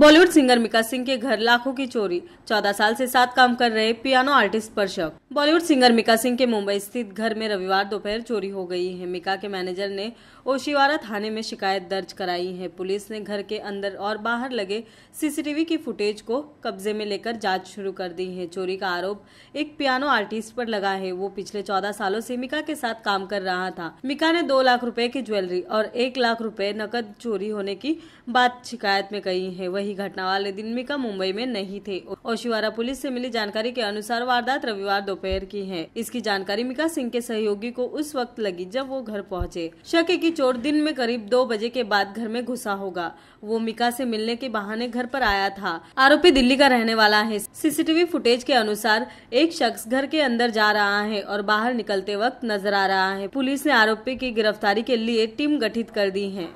Bollywood singer Mika Singh के घर लाखों की चोरी चौदह साल से साथ काम कर रहे पियानो आर्टिस्ट पर शक बॉलीवुड सिंगर मिका सिंह के मुंबई स्थित घर में रविवार दोपहर चोरी हो गई है मिका के मैनेजर ने ओशिवारा थाने में शिकायत दर्ज कराई है पुलिस ने घर के अंदर और बाहर लगे सीसीटीवी की फुटेज को कब्जे में लेकर जांच शुरू कर दी है चोरी का आरोप एक पियानो आर्टिस्ट पर लगा है वो पिछले चौदह सालों से मिका के साथ काम कर रहा था मिका ने दो लाख रूपए की ज्वेलरी और एक लाख रूपए नकद चोरी होने की बात शिकायत में कही है वही घटना वाले दिन मिका मुंबई में नहीं थे ओशिवारा पुलिस से मिली जानकारी के अनुसार वारदात रविवार दोपहर दोपहर की है इसकी जानकारी मिका सिंह के सहयोगी को उस वक्त लगी जब वो घर पहुंचे शक है की चोर दिन में करीब दो बजे के बाद घर में घुसा होगा वो मिका से मिलने के बहाने घर पर आया था आरोपी दिल्ली का रहने वाला है सीसीटीवी फुटेज के अनुसार एक शख्स घर के अंदर जा रहा है और बाहर निकलते वक्त नजर आ रहा है पुलिस ने आरोपी की गिरफ्तारी के लिए टीम गठित कर दी है